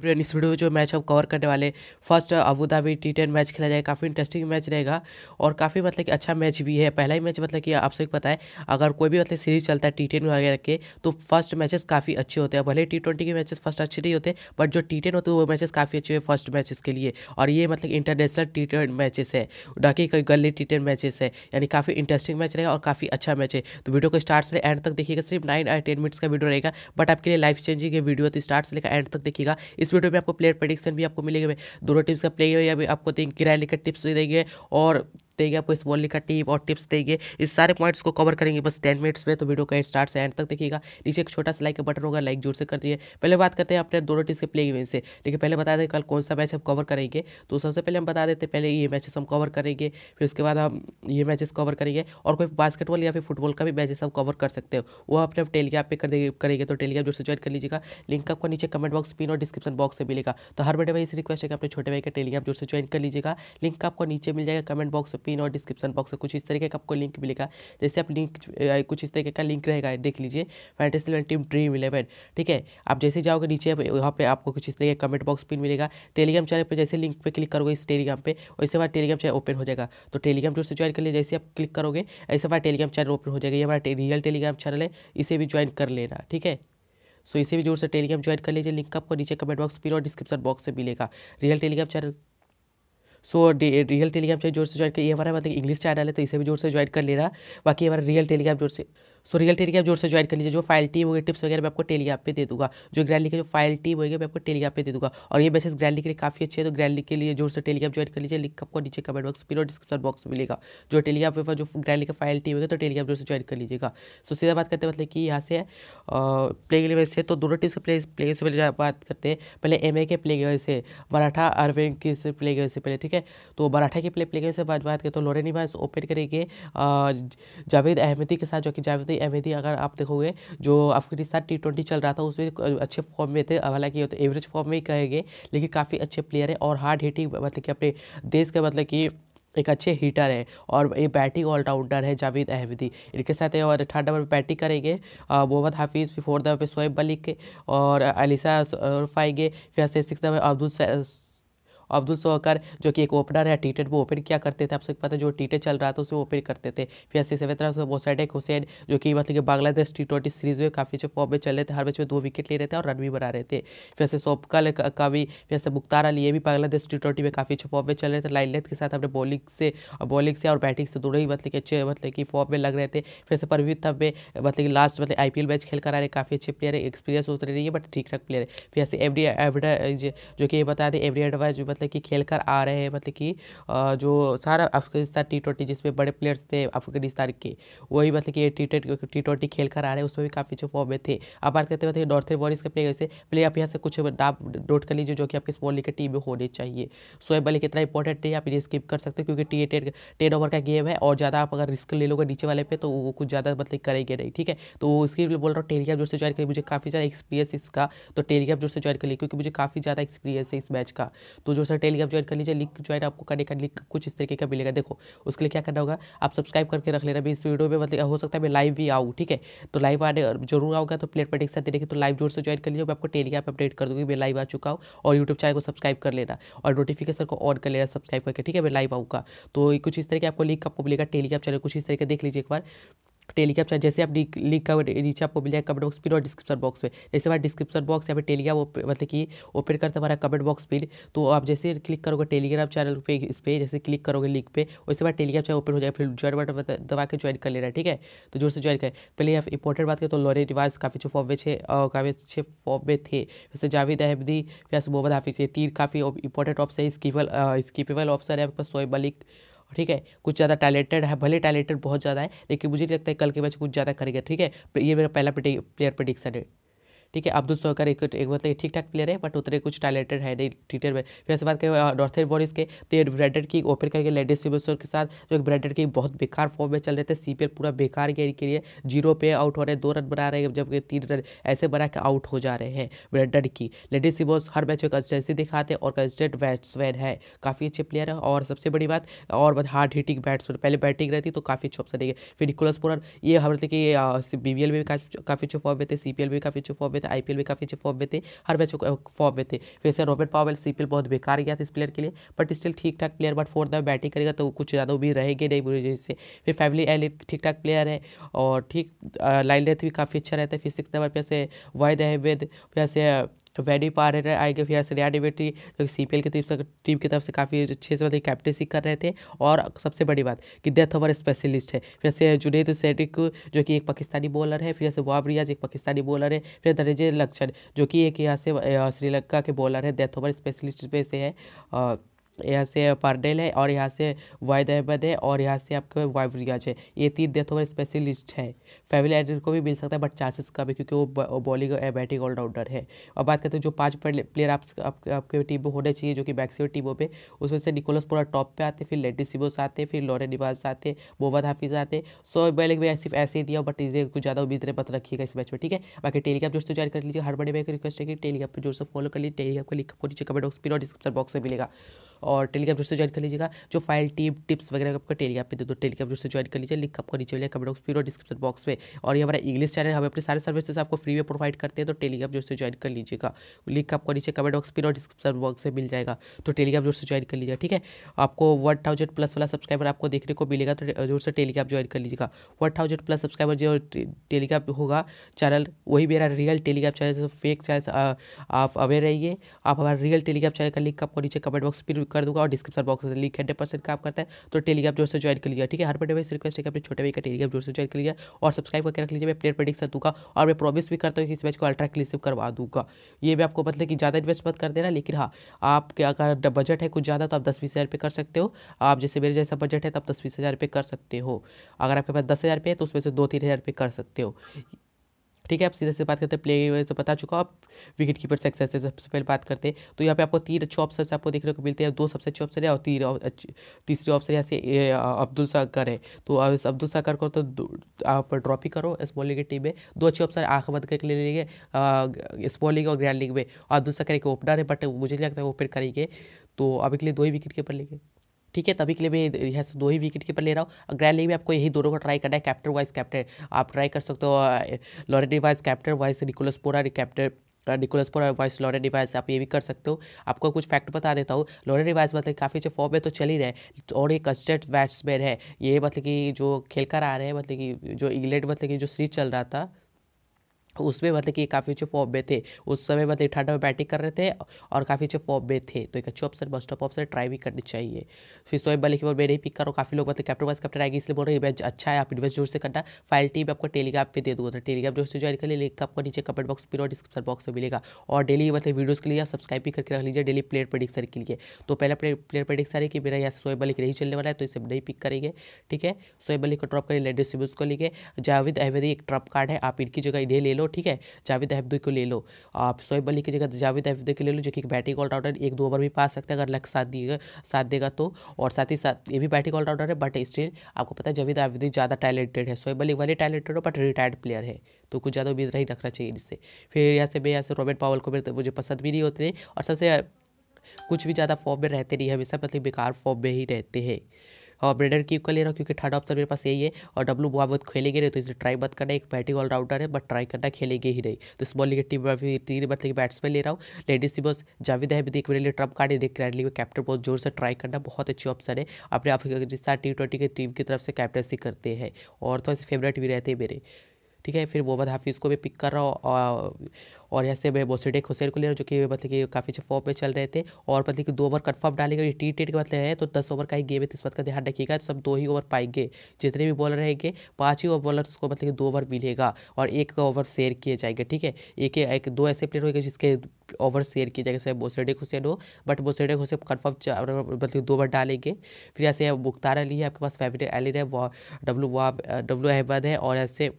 friend इस video में जो मैच हम कवर करने वाले first Abu Dhabi T ten match खेला जाएगा काफ़ी इंटरेस्टिंग मैच रहेगा और काफ़ी मतलब कि अच्छा मैच भी है पहला ही मैच मतलब कि सभी पता है अगर कोई भी मतलब सीरीज चलता है टी टेन वगैरह के तो फर्स्ट मैचेस काफ़ी अच्छे होते हैं भले टी ट्वेंटी के मैचेस फर्स्ट अच्छे नहीं होते बट जो टी टेन होते हैं वो मैचेस काफ़ी अच्छे हुए फर्स्ट मैचेस के लिए और ये मतलब इंटरनेशनल टी टेन मैचेस है ना कि कई गली टी टेन मैचेस है यानी काफ़ी इंटरेस्टिंग मैच रहेगा और काफ़ी अच्छा मैच है तो वीडियो को स्टार्ट से एंड तक देखिएगा सिर्फ नाइन और टेन मिनट्स का वीडियो रहेगा बट आपके लिए लाइफ चेंजिंग वीडियो तो स्टार्ट से लेकर एंड तक देखिएगा इस इस वीडियो में आपको प्लेयर प्रडिक्शन भी आपको मिलेगा दोनों टीम्स का प्लेयर या आपको किराया लेकर टिप्स भी देंगे और देंगे आपको इस बॉल का टिप और टिप्स देंगे इस सारे पॉइंट्स को कवर करेंगे बस टेन मिनट्स में तो वीडियो का स्टार्ट से एंड तक देखिएगा नीचे एक छोटा सा लाइक का बटन होगा लाइक जोर से कर दिए पहले बात करते हैं अपने दोनों टीम्स के प्लेइंग इवेंट से लेकिन पहले बता दें कल कौन सा मैच हम कवर करेंगे तो सबसे पहले हम बता देते हैं पहले ये मैचेस हम कवर करेंगे फिर उसके बाद हम ये मैचेस कवर करेंगे और कोई बास्केटबॉल या फिर फुटबॉल का भी मैचेस हम कवर कर सकते हो वो अपने टेलीग्राम पे कर करेंगे तो टेलीग्राम जोर से ज्वाइन कर लीजिएगा लिंक आपको नीचे कमेंट बॉक्स पिन और डिस्क्रिप्शन बॉक्स से मिलेगा तो हर बड़े भाई इस रिक्वेस्ट है कि अपने छोटे भाई का टेलीग्राम जोर से ज्वाइन कर लीजिएगा लिंक आपको नीचे मिल जाएगा कमेंट बॉक्स स्क्रीन और डिस्क्रिप्शन बॉक्स में कुछ इस तरीके का आपको लिंक मिलेगा जैसे आप लिंक कुछ इस तरीके का लिंक रहेगा देख लीजिए fantasy eleven team dream eleven ठीक है आप जैसे जाओगे नीचे वहाँ पर आपको कुछ इस तरीके का कमेंट बॉक्स पिन मिलेगा टेलीग्राम चैनल पर जैसे लिंक पर क्लिक करोगे इस टेलीग्राम पर वैसे बार टेलीग्राम चैनल ओपन हो जाएगा तो टेलीग्राम जो ज्वाइन कर लिया जैसे आप क्लिक करोगे ऐसे बार टेलीग्राम चैनल ओपन हो जाएगा ये हमारा रियल टेलीग्राम चैनल है इसे भी ज्वाइन कर लेना ठीक है सो इसे भी जोर से टेलीग्राम ज्वाइन कर लीजिए लिंक आपको नीचे कमेंट बॉक्स पिन और डिस्क्रिप्शन बॉक्स से मिलेगा real telegram channel so real telegram चाहिए जोर से ज्वाइन ये हमारा मतलब इंग्लिश चैनल है तो इसे भी जोर से ज्वाइन कर लेना बाकी हमारा रियल टेलीग्राम जोर से सो रियल टेली आप जोर से ज्वाइन कर लीजिए जो फाइल टीम होगी टिप्स वगैरह मैं आपको टेलीग्राम पे दे दूंगा जो ग्रैंडली का जो फाइल टीम होगी मैं आपको टेलीग्राम पे दे दूंगा और ये मैसेज ग्रैंडली के लिए काफी अच्छे है तो ग्रैंडली के लिए जोर से टेलीग्राम ज्वाइन कर लीजिए लिंक आपको नीचे कमेंट बॉक्स पीरो डिस्क्रिप्शन बॉक्स मिलेगा जो टेलीग्राम पे जो ग्रैंडली का फाइल टीम होगा तो टेलीग्राम जोर से ज्वाइन कर लीजिएगा सो सीधा बात करते मतलब कि यहाँ से प्ले इलेवन से तो दोनों टीम से प्ले प्ले से पहले बात करते हैं पहले एम के प्ले से मराठा अरविंद के से प्ले से पहले ठीक है तो मराठा के प्ले प्ले से बात करते तो लोरेनी ओपन करेंगे जावेद अहमदी के साथ जो कि जावेद अवेदी अगर आप देखोगे जो अफगानिस्तान टी ट्वेंटी चल रहा था उसमें अच्छे फॉर्म में थे हालांकि तो एवरेज फॉर्म में ही कहेंगे लेकिन काफ़ी अच्छे प्लेयर हैं और हार्ड हिटिंग मतलब कि अपने देश के मतलब कि एक अच्छे हीटर है और ये बैटिंग ऑलराउंडर है जावेद अहमदी इनके साथ है और थर्ड नंबर पर बैटिंग करेंगे मोहम्मद हाफिज़ फिर फोर्थ नंबर पर शोएब मलिक और अलीसा फाइगे फिर सिक्स नंबर अब्दुल अब्दुल सोकर जो कि एक ओपनर है टी वो ओपन क्या करते थे आप सबको पता है जो टी चल रहा था उसमें ओपन करते थे फिर ऐसे सेवन से मोसैडेक हुसैन जो कि मतलब कि बांग्लादेश टी ट्वेंटी सीरीज में काफ़ी अच्छे फॉर्म में चल रहे थे हर मैच में दो विकेट ले रहे थे और रन भी बना रहे थे फिर ऐसे सोपकल का भी फिर ऐसे मुख्तार अली ये भी बांग्लादेश टी ट्वेंटी में काफ़ी अच्छे फॉर्म में चल रहे थे लाइन के साथ अपने बॉलिंग से बॉलिंग से और बैटिंग से दोनों ही मतलब कि अच्छे मतलब कि फॉर्म में लग रहे थे फिर ऐसे परवी थब में मतलब कि लास्ट मतलब आई मैच खेल कर आ रहे काफ़ी अच्छे प्लेयर है एक्सपीरियंस उतरे नहीं है बट ठीक ठाक प्लेयर है फिर ऐसे एवरी एवडा जो कि बता दें एवरी एडवाइज मतलब कि खेल कर आ रहे हैं मतलब कि जो सारा अफगानिस्तान टी ट्वेंटी जिसमें बड़े प्लेयर्स थे अफगानिस्तान के वही मतलब कि टी टी ट्वेंटी खेल कर आ रहे हैं उसमें भी काफ़ी जो फॉर्म में थे अब बात करते हैं नॉर्थ मतलब वॉरियर्स के प्लेयर से प्लेयर आप यहाँ से कुछ नोट कर लीजिए जो कि आपके स्मॉल लीग की टीम में होने चाहिए सोएब अली कितना इंपॉर्टेंट है आप ये स्किप कर सकते हैं क्योंकि टी टेन ओवर का गेम है और ज़्यादा आप अगर रिस्क ले लोगे नीचे वाले पे तो वो कुछ ज़्यादा मतलब करेंगे नहीं ठीक है तो इसके लिए बोल रहा हूँ टेलीग्राम जोर से ज्वाइन करिए मुझे काफ़ी ज़्यादा एक्सपीरियंस इसका तो टेलीग्राम जोर से ज्वाइन करिए क्योंकि मुझे काफ़ी ज़्यादा एक्सपीरियंस है इस मैच का तो जो दूसरा टेलीग्राम ज्वाइन कर लीजिए लिंक ज्वाइन आपको करने का लिंक कुछ इस तरीके का मिलेगा देखो उसके लिए क्या करना होगा आप सब्सक्राइब करके रख लेना भी इस वीडियो में मतलब हो सकता है मैं लाइव भी आऊँ ठीक है तो लाइव आने जरूर आऊँगा तो प्लेट पर एक साथ देखिए तो लाइव जोर से ज्वाइन कर लीजिए मैं आपको टेलीग्राम पर अपडेट कर दूँगी मैं लाइव आ चुका हूँ और यूट्यूब चैनल को सब्सक्राइब कर लेना और नोटिफिकेशन को ऑन कर लेना सब्सक्राइब करके ठीक है मैं लाइव आऊँगा तो कुछ इस तरीके आपको लिंक आपको मिलेगा टेलीग्राम चैनल कुछ इस तरीके देख लीजिए एक बार टेलीग्राम चैनल जैसे आप लिंक का नीचे आपको मिल जाएगा कमेंट बॉक्स पिन और डिस्क्रिप्शन बॉक्स में जैसे हमारे डिस्क्रिप्शन बॉक्स या फिर टेलीग्राम मतलब कि ओपन करते हमारा कमेंट बॉक्स पिन तो आप जैसे क्लिक करोगे टेलीग्राम चैनल पे इस पर जैसे क्लिक करोगे लिंक पे वैसे बाद टेलीग्राम चैनल ओपन हो जाएगा फिर ज्वाइन बटन दबा के ज्वाइन कर लेना है ठीक है तो जोर से ज्वाइन करें पहले आप इंपॉर्टेंट बात करें तो लॉरे रिवाज काफ़ी अच्छे फॉर्म में थे और काफ़ी अच्छे फॉर्म में थे वैसे जावेद अहमदी वैसे मोहम्मद हाफिज ये तीन काफ़ी इंपॉर्टेंट ऑप्शन है स्कीपल स्कीपेबल ऑप्शन है आपके पास सोए मलिक ठीक है कुछ ज़्यादा टैलेंटेड है भले टैलेंटेड बहुत ज़्यादा है लेकिन मुझे नहीं लगता है कल के मैच कुछ ज़्यादा करेगा ठीक है ये मेरा पहला प्लेयर प्रडिक्शन है ठीक है अब्दुल सोकर एक एक मतलब ठीक ठाक प्लेयर है बट उतने कुछ टैलेंटेड है नहीं ट्विटर में फिर ऐसे बात करें डॉर्थर बॉरिस के तो ये ब्रेडेड की ओपन करके लेडीज सिमेसोर के साथ जो एक ब्रेडेड की बहुत बेकार फॉर्म में चल रहे थे सी पूरा बेकार गेम के लिए जीरो पे आउट हो रहे दो रन बना रहे हैं जबकि तीन रन ऐसे बना के आउट हो जा रहे हैं ब्रेडेड की लेडीज सिमोस हर मैच में कंसिस्टेंसी दिखाते हैं और कंसिस्टेंट बैट्समैन है काफ़ी अच्छे प्लेयर है और सबसे बड़ी बात और हार्ड हिटिंग बैट्समैन पहले बैटिंग रहती तो काफ़ी अच्छे ऑप्शन है फिर निकोलस ये हम मतलब कि बी में भी काफ़ी अच्छे फॉर्म में थे सी में भी काफ़ी अच्छे फॉर्म में थे थे आई भी काफ़ी अच्छे फॉर्म में थे हर मैच फॉर्म में थे वैसे रॉबर्ट पावेल सी बहुत बेकार गया था इस प्लेयर के लिए बट स्टिल ठीक ठाक प्लेयर बट फोर्थ में बैटिंग करेगा तो कुछ ज़्यादा उम्मीद रहेगी नहीं बुरी इससे फिर फैमिली एलिट ठीक ठाक प्लेयर है और ठीक लाइन लेथ भी काफ़ी अच्छा रहता है फिर सिक्स नंबर पे ऐसे वाहिद अहमेद फिर तो वैडी रहे आई के फिर श्रेया डिवेटी जो सी पी एल की टीम की तरफ से काफ़ी अच्छे से मतलब कैप्टनसी कर रहे थे और सबसे बड़ी बात कि डेथ ओवर स्पेशलिस्ट है फिर से जुनेद सेटिक जो कि एक पाकिस्तानी बॉलर है फिर से वाब रियाज एक पाकिस्तानी बॉलर है फिर दरेजे लक्षण जो कि एक यहाँ से श्रीलंका के बॉलर है डेथ ओवर स्पेशलिस्ट में से है यहाँ से पारडेल है और यहाँ से वायदाबाद अहमद है और यहाँ से आपके वाइफ रियाज है ये तीन डेथ ओवर स्पेशलिस्ट है फैमिली एडिट को भी मिल सकता है बट चांसेस कम है क्योंकि वो बॉलिंग बैटिंग ऑलराउंडर है और बात करते हैं जो पाँच प्लेयर आप, आप, आपके टीम में होने चाहिए जो कि मैक्सिमम टीमों पर उसमें से निकोलस पूरा टॉप पर आते फिर लेडी सिबोस आते फिर लॉरे निवास आते मोहम्मद हाफिज आते सो बैलिंग में सिर्फ ऐसे ही दिया बट इसलिए कुछ ज़्यादा उम्मीद मत रखिएगा इस मैच में ठीक है बाकी टेलीग्राम जोश से जारी कर लीजिए हर बड़े में रिक्वेस्ट है कि टेलीग्राम पर जोर से फॉलो कर लीजिए टेलीग्राम को लिखा पूरी कमेंट बॉक्स और डिस्क्रिप्शन बॉक्स में मिलेगा और टेलीग्राम जोर से ज्वाइन कर लीजिएगा जो फाइल टीप टिप्स वगैरह आपको टेलीग्राम पे दे दो टेलीग्राम जरूर से ज्वाइन कर लीजिए लिंक आपको नीचे मिलेगा कमेंट बॉक्स फिर और डिस्क्रिप्शन बॉक्स में और ये हमारा इंग्लिश चैनल हम अपने सारे सर्विसेज आपको फ्री में प्रोवाइड करते हैं तो टेलीग्राम जरूर से ज्वाइन कर लीजिएगा लिंक आपको नीचे कमेंट बॉक्स फिर और डिस्क्रिप्शन बॉक्स में मिल जाएगा तो टेलीग्राम जोर से ज्वाइन कर लीजिएगा ठीक है आपको वन थाउजेंड प्लस वाला सब्सक्राइबर आपको देखने को मिलेगा तो जोर से टेलीग्राम ज्वाइन कर लीजिएगा वन थाउजेंड प्लस सब्सक्राइबर जो टेलीग्राम होगा चैनल वही मेरा real telegram channel fake channel आप अवेयर रहिए आप हमारा रियल टेलीग्राम चैनल का लिंक आपको नीचे कमेंट बॉक्स पर कर दूंगा और डिस्क्रिप्शन बॉक्स में लिंक हंड्रेड परसेंट काम करता है तो टेलीग्राम जोर से ज्वाइन कर लिया ठीक है हर बड़े भाई से रिक्वेस्ट है कि अपने छोटे भाई का टेलीग्राम जोर से ज्वाइन कर लिया और सब्सक्राइब करके रख लीजिए मैं प्लेयर प्रडिक्शन दूंगा और मैं प्रॉमिस भी करता हूँ कि इस मैच को अल्ट्रा क्लिसिव करवा दूंगा ये मैं आपको मतलब कि ज़्यादा इन्वेस्ट मत कर देना लेकिन हाँ आपके अगर बजट है कुछ ज़्यादा तो आप दस बीस हज़ार कर सकते हो आप जैसे मेरे जैसा बजट है तो आप दस बीस हज़ार कर सकते हो अगर आपके पास दस हज़ार है तो उसमें से दो तीन हज़ार रुपये कर सकते हो ठीक है आप सीधे से बात करते हैं प्लेयर से तो बता चुका आप विकेट कीपर से से सबसे पहले बात करते हैं तो यहाँ पे आपको तीन अच्छे ऑप्शन आपको देखने को मिलते हैं दो सबसे अच्छे ऑप्शन है और तीन तीसरे ऑप्शन यहाँ से अब्दुल सागर है तो इस अब्दुल सागर को तो आप ड्रॉप ही करो स्मॉल लीग टीम में दो अच्छे ऑप्शन आँख बंद करके ले लेंगे स्मॉल लीग और ग्रैंड लीग में अब्दुल सागर एक ओपनर है बट मुझे नहीं लगता है ओपन करेंगे तो अभी के लिए दो ही विकेट कीपर लेंगे ठीक है तभी के लिए मैं यहाँ से दो ही विकेट कीपर ले रहा हूँ ग्रैंड लीग में आपको यही दोनों का ट्राई करना है कैप्टन वाइज कैप्टन आप ट्राई कर सकते हो already vice captain vice Nicholas Pooran captain Nicholas Pooran vice लॉरेन डिवाइस आप ये भी कर सकते हो आपको कुछ फैक्ट बता देता हूँ लॉरेन डिवाइस मतलब काफ़ी अच्छे फॉर्म में तो चल ही रहे और एक कंस्टेंट बैट्समैन है ये मतलब कि जो खेल कर आ रहे हैं मतलब कि जो इंग्लैंड मतलब कि जो सीरीज चल रहा था तो उसमें मतलब कि काफ़ी अच्छे फॉर्म में थे उस समय मतलब ठंडा में बैटिंग कर रहे थे और काफ़ी अच्छे फॉर्म में थे तो एक अच्छे ऑप्शन बस ऑफ ऑप्शन ट्राई भी करनी चाहिए फिर सोएब मलिक की बॉल मैं नहीं पिक कर काफ़ी लोग मतलब कैप्टन वाइस कैप्टन आएगी इसलिए बोल रहे हैं मैच अच्छा है आप इन्वेस्ट जोर से करना फाइल टीम आपको टेलीग्राम पर दे दूँगा टेलीग्राम जोर से ज्वाइन कर लिए लिंक आपको नीचे कमेंट बॉक्स पर डिस्क्रिप्शन बॉक्स में मिलेगा और डेली मतलब वीडियोज़ के लिए आप सब्सक्राइब भी करके रख लीजिए डेली प्लेयर प्रडिक्शन के लिए तो पहला प्लेयर प्रडिक्सर है कि मेरा यहाँ सोएब मलिक नहीं चलने वाला है तो इसे नहीं पिक करेंगे ठीक है सोएब मलिक को ड्रॉप करें लेडेस को लेंगे जावेद अहमदी एक ट्रप कार्ड है आप इनकी जगह इन्हें ले लो ठीक है जावेद अहबदी को ले लो आप शोएब अली की जगह जावेद अहबदी को ले लो जो कि बैटिंग ऑल राउंडर एक दो ओवर भी पा सकते हैं अगर लक साथ देगा साथ देगा तो और साथ ही साथ ये भी बैटिंग ऑल राउंडर है बट स्टिल आपको पता है जावेद अहबदी ज़्यादा टैलेंटेड है शोएब अली वाले टैलेंटेड हो बट रिटायर्ड प्लेयर है तो कुछ ज़्यादा उम्मीद नहीं रखना चाहिए इससे फिर यहाँ से मैं यहाँ से रॉबर्ट पावल को मेरे तो मुझे पसंद भी नहीं होते और सबसे कुछ भी ज़्यादा फॉर्म में रहते नहीं हमेशा मतलब बेकार फॉर्म में ही रहते हैं और ब्रेडर की का ले रहा हूँ क्योंकि थर्ड ऑप्शन मेरे पास यही है और डब्लू बुआ बहुत खेलेंगे रहे तो इसे ट्राई मत करना एक बैटिंग ऑलराउंडर है बट ट्राई करना खेलेंगे ही नहीं तो इस बॉलिंग टीम तीन मतलब बैट्समैन ले रहा हूँ लेडीज की बस जाविद है देख मेरे लिए ट्रम्प कार्ड देख रैली में कैप्टन बहुत जोर से ट्राई करना बहुत अच्छी ऑप्शन है अपने आप जिस तरह टी ट्वेंटी की टीम की तरफ से कैप्टनसी करते हैं और तो ऐसे फेवरेट भी रहते हैं मेरे ठीक है फिर मोहम्मद हाफिज़ को भी पिक कर रहा हूँ और यहाँ से मैं मोसिडेक हुसैन को ले रहा हूँ जो कि मतलब कि काफ़ी अच्छे फॉर्म पे चल रहे थे और मतलब कि दो ओवर कन्फर्म डालेंगे ये टी टेट के मतलब है तो दस ओवर का ही गेम है तो इस बात का ध्यान रखिएगा तो सब दो ही ओवर पाएंगे जितने भी बॉलर रहेंगे पाँच ही ओवर बॉलर्स को मतलब कि दो ओवर मिलेगा और एक ओवर शेयर किए जाएंगे ठीक है एक एक दो ऐसे प्लेयर होंगे जिसके ओवर शेयर किए जाएंगे चाहे मोसेडेक हुसैन हो बट मोसेडेक हुसैन कन्फर्म मतलब दो ओवर डालेंगे फिर ऐसे मुख्तार अली है आपके पास फेवरेट अली है वो डब्लू डब्लू अहमद है और ऐसे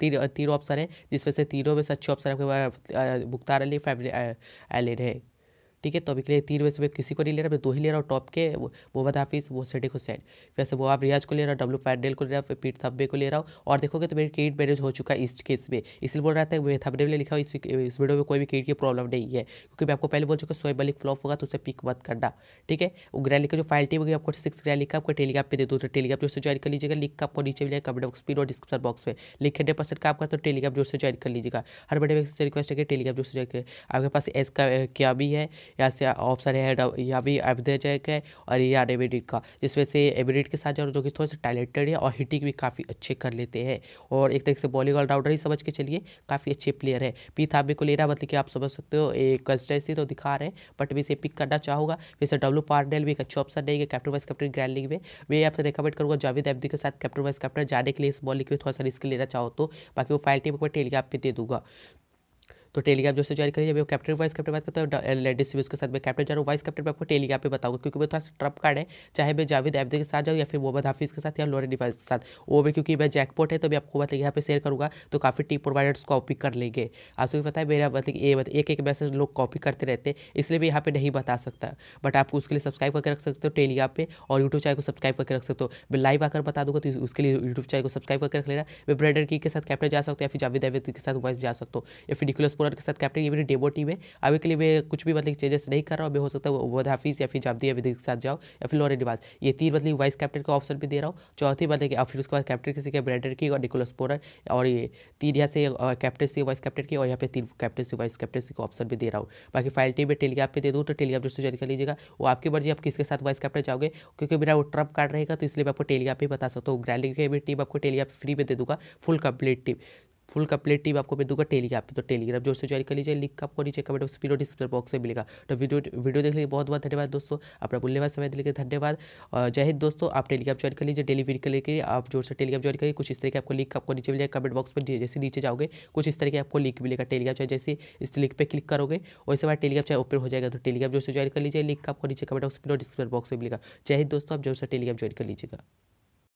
तीन तीनों ऑप्शन है जिसमें से तीनों में से अच्छे ऑप्शन आपके भुगतान अली फैमिली एलिड है ठीक है तो अभी के लिए तीन में से किसी को नहीं ले रहा मैं दो ही ले रहा हूँ टॉप के मोहम्मद हाफिज़ वो सैडिक हुसैन वैसे वो आप रियाज को ले रहा हूँ डब्लू पैंडेल को ले रहा हूँ पीट थब्बे को ले रहा हूँ और देखोगे तो मेरी क्रेडिट मैनेज e हो चुका है इस केस में इसलिए बोल रहा था मैं थब्बे में लिखा हुआ इस वीडियो में कोई भी क्रेडिट e की प्रॉब्लम नहीं है क्योंकि मैं आपको पहले बोल चुका सोएब मलिक फ्लॉप होगा तो उसे पिक मत करना ठीक है वो ग्रैली का जो फाइल टीम होगी आपको सिक्स ग्रैली का आपको टेलीग्राम पे दे दो टेलीग्राम तो जो से ज्वाइन कर लीजिएगा लिंक आपको नीचे मिलेगा कमेंट बॉक्स में और डिस्क्रिप्शन बॉक्स में लिख हंड्रेड परसेंट का आपका तो टेलीग्राम जो से ज्वाइन कर लीजिएगा हर बड़े रिक्वेस्ट है कि टेलीग्राम जो से ज्वाइन करें आपके पास एस का क्या भी है यहाँ से ऑप्शन है यहाँ भी एवरेजैक है और ये आर का जिसमें से एविडिट के साथ जो कि थोड़ा सा टैलेंटेड है और हिटिंग भी काफ़ी अच्छे कर लेते हैं और एक तरीके से बॉलिंग ऑलराउंडर ही समझ के चलिए काफ़ी अच्छे प्लेयर है पी थाबी को लेना मतलब कि आप समझ सकते हो एक कंस्टेंसी तो दिखा रहे हैं बट मैं इसे पिक करना चाहूँगा वैसे डब्ल्यू पार्डेल भी एक अच्छा ऑप्शन नहीं है captain vice captain grand league में मैं आपसे रिकमेंड करूँगा जावेद अब्दी के साथ कैप्टन वाइस कैप्टन जाने के लिए इस बॉलिंग में थोड़ा सा रिस्क लेना चाहो तो बाकी वो फाइल टीम को टेलीग्राफ भी दे दूँगा तो टेलीग्राफ जैसे जारी करिए वो कैप्टन वाइस कैप्टन बात करता है लेडीज uh, सीरीज के साथ मैं कैप्टन जा रहा हूँ वाइस कैप्टन मैं आपको टेलीग्राफ पर बताऊंगा क्योंकि मैं थोड़ा सा ट्रप कार्ड है चाहे मैं जावेद एफदे के साथ जाऊँ या फिर मोहम्मद हाफिज़ के साथ या लोरे डिफाइस के साथ वो भी क्योंकि मैं जैकपोट है तो मैं आपको मतलब यहाँ पे शेयर करूँगा तो काफ़ी टीम प्रोवाइडर्स कॉपी कर लेंगे आपको भी पता है मेरा मतलब ये एक एक मैसेज लोग कॉपी करते रहते हैं इसलिए मैं यहाँ पर नहीं बता सकता बट आपको उसके लिए सब्सक्राइब करके रख सकते हो टेलीग्राफ पे और यूट्यूब चैनल को सब्सक्राइब करके रख सकते हो मैं लाइव आकर बता दूँगा तो उसके लिए यूट्यूब चैनल को सब्सक्राइब करके रख लेना मैं ब्रेडर की के साथ कैप्टन जा सकता हूँ या फिर जावेद एवेद के साथ वाइस जा सकते हो या फिर निकुलस कुरान के साथ कैप्टन ये भी डेबो टीम है अभी के लिए वे कुछ भी मतलब चेंजेस नहीं कर रहा हूँ हो सकता है वद हाफिस या फिर जाबी अभी के साथ जाओ या फिर लॉरे डिवास ये तीन मतलब वाइस कैप्टन का ऑप्शन भी दे रहा हूँ चौथी बात मतलब है कि फिर उसके बाद कैप्टन किसी के ब्रेडर की और निकोलस पोरर और ये तीन यहाँ से कैप्टन सी वाइस कैप्टन की और यहाँ पे तीन captain C vice captain C का ऑप्शन भी दे रहा हूँ बाकी फाइल टीम में टेलीग्राफ पे दे दूँ तो टेलीग्राफ जो ज्वाइन कर लीजिएगा वो आपकी मर्जी आप किसके साथ वाइस कैप्टन जाओगे क्योंकि मेरा वो ट्रम्प कार्ड रहेगा तो इसलिए मैं आपको टेलीग्राफ पे बता सकता हूँ ग्रैंडिंग की भी टीम आपको टेलीग्राफ फ्री में दे दूँगा full complete team full complete team आपको मैं दूंगा टेलीग्राम पे तो टेलीग्राम जोर से ज्वाइन कर लीजिए लिंक आपको नीचे comment box video description box में मिलेगा तो वीडियो वीडियो देखने के बहुत बहुत धन्यवाद दोस्तों अपना मूल्यवान समय देने के धन्यवाद और जय हिंद दोस्तों आप टेलीग्राम ज्वाइन कर लीजिए डेली वीडियो के लिए आप जोर से टेलीग्राम ज्वाइन करिए कुछ इस तरह के आपको लिंक आपको नीचे मिलेगा कमेंट बॉक्स में जैसे नीचे जाओगे कुछ इस तरीके आपको लिंक मिलेगा टेलीग्राम चाहे जैसे इस लिंक पर क्लिक करोगे वैसे हमारा टेलीग्राम चाहे ओपन हो जाएगा तो टेलीग्राम जोर से ज्वाइन कर लीजिए लिंक आपको नीचे comment box video description box में मिलेगा जय हिंद दोस्तों आप जोर से टेलीग्राम ज्वाइन कर लीजिएगा